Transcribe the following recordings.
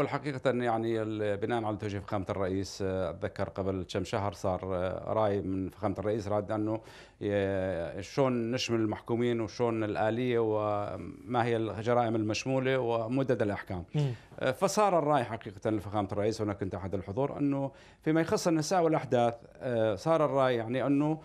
والحقيقة يعني بناء على توجيه فخامة الرئيس آه، أتذكر قبل كم شهر صار آه، رأي من فخامة الرئيس راد أنه شلون نشمل المحكومين وشلون الآلية وما هي الجرائم المشمولة ومدد الأحكام آه، فصار الرأي حقيقة لفخامة الرئيس وأنا كنت أحد الحضور أنه فيما يخص النساء والأحداث صار الرأي يعني أنه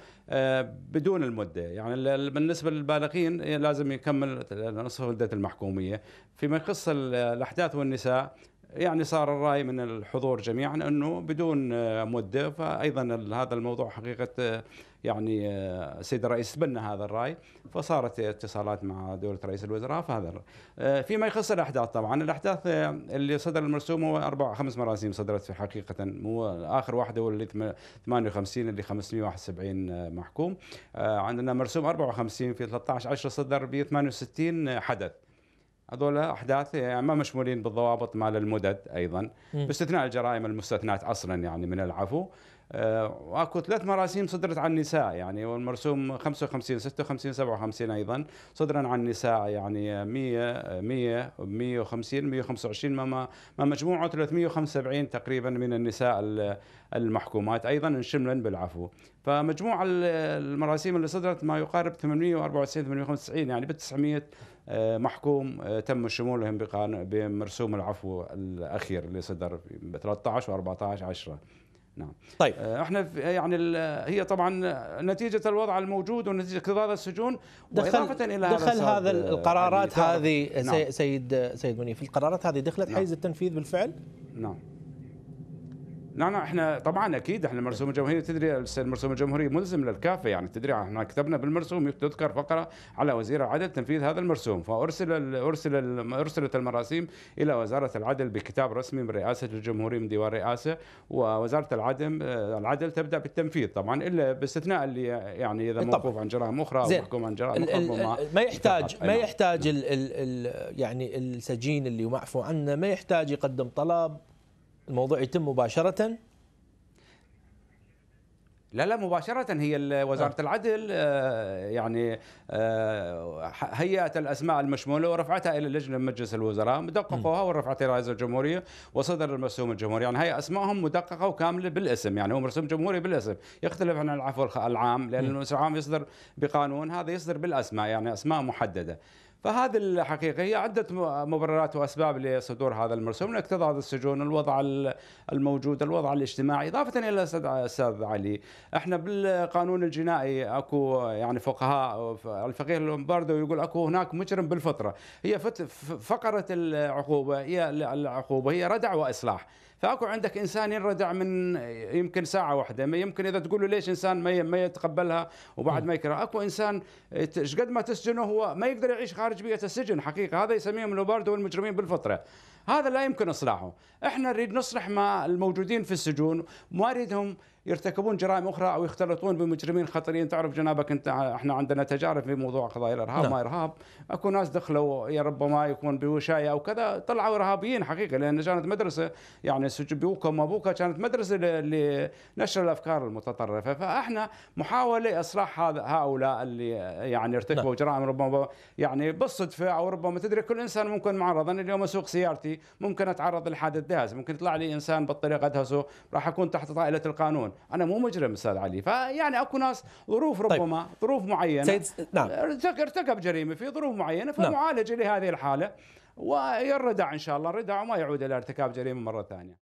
بدون المدة يعني بالنسبة للبالغين لازم يكمل نصف مدة المحكومية فيما يخص الأحداث والنساء يعني صار الراي من الحضور جميعا انه بدون آه، مده فايضا هذا الموضوع حقيقه آه، يعني السيد آه، الرئيس تبنى هذا الراي فصارت اتصالات مع دوله رئيس الوزراء فهذا فيما يخص الاحداث طبعا الاحداث اللي صدر المرسوم هو اربع خمس مراسيم صدرت حقيقه مو اخر واحده هو اللي 58 اللي 571 محكوم عندنا مرسوم 54 في 13 10 صدر ب 68 حدث هذول احداث يعني ما مشمولين بالضوابط مال المدد ايضا باستثناء الجرائم المستثنات اصلا يعني من العفو واكو آه، ثلاث مراسيم صدرت عن النساء يعني والمرسوم 55 56 57 ايضا صدرا عن النساء يعني 100 100 150 125 مما مجموعه 375 تقريبا من النساء المحكومات ايضا انشملن بالعفو فمجموع المراسيم اللي صدرت ما يقارب 894 895 يعني بال آه، 900 محكوم آه، تم شمولهم بمرسوم العفو الاخير اللي صدر ب 13 و 14 10 نعم طيب آه، احنا يعني هي طبعا نتيجه الوضع الموجود ونتيجه كثار السجون واضافه الى دخل هذا آه، القرارات هذه نعم. سيد سيد منيف القرارات هذه دخلت نعم. حيز التنفيذ بالفعل نعم لا نعم، لا نعم، احنا طبعا اكيد احنا المرسوم الجمهوري تدري المرسوم الجمهوري ملزم للكافه يعني تدري احنا كتبنا بالمرسوم تذكر فقره على وزير العدل تنفيذ هذا المرسوم فارسل ارسل ارسلت المراسيم الى وزاره العدل بكتاب رسمي من رئاسه الجمهوريه من ديوان الرئاسه ووزاره العدل العدل تبدا بالتنفيذ طبعا الا باستثناء اللي يعني اذا موقوف عن جرائم اخرى او محكوم عن جرائم اخرى ما يحتاج ما أيوة. يحتاج يعني السجين اللي معفو عنه ما يحتاج يقدم طلب الموضوع يتم مباشرة لا لا مباشرة هي وزارة آه. العدل آه، يعني آه، هيئت الأسماء المشمولة ورفعتها إلى اللجنة مجلس الوزراء مدققوها ورفعتها إلى رئيس الجمهورية وصدر المرسوم الجمهوري يعني هي أسمائهم مدققة وكاملة بالاسم يعني هو مرسوم جمهوري بالاسم يختلف عن العفو العام لأن المرسوم العام يصدر بقانون هذا يصدر بالأسماء يعني أسماء محددة فهذه الحقيقة هي عدة مبررات وأسباب لصدور هذا المرسوم اكتظاظ السجون الوضع الموجود الوضع الاجتماعي إضافة إلى أستاذ علي احنا بالقانون الجنائي أكو يعني فقهاء الفقيه لومباردو يقول أكو هناك مجرم بالفطرة هي فقرة العقوبة هي العقوبة هي ردع وإصلاح فاكو عندك انسان ينردع من يمكن ساعه واحده يمكن اذا تقول له ليش انسان ما يتقبلها وبعد ما يكره اكو انسان ايش قد ما تسجنه هو ما يقدر يعيش خارج خارج بيئه السجن حقيقه هذا يسميهم اللوبارد والمجرمين بالفطره هذا لا يمكن اصلاحه احنا نريد نصلح ما الموجودين في السجون ما نريدهم يرتكبون جرائم اخرى او يختلطون بمجرمين خطرين تعرف جنابك انت احنا عندنا تجارب في موضوع قضايا الارهاب نعم. ما ارهاب اكو ناس دخلوا يا ربما يكون بوشايه او كذا طلعوا ارهابيين حقيقه لان كانت مدرسه يعني سجبوكا ومابوكا كانت مدرسه لنشر الافكار المتطرفه فاحنا محاوله اصلاح هذا هؤلاء اللي يعني ارتكبوا لا. نعم. جرائم ربما يعني بالصدفه او ربما تدري كل انسان ممكن معرض انا اليوم اسوق سيارتي ممكن اتعرض لحادث دهس ممكن يطلع لي انسان بالطريقه دهسه راح اكون تحت طائله القانون انا مو مجرم استاذ علي فيعني اكو ناس ظروف طيب. ربما طيب. ظروف معينه سيد... نعم ارتكب جريمه في ظروف معينه نعم. فمعالجه نعم. لهذه الحاله ويردع ان شاء الله ردع وما يعود الى ارتكاب جريمه مره ثانيه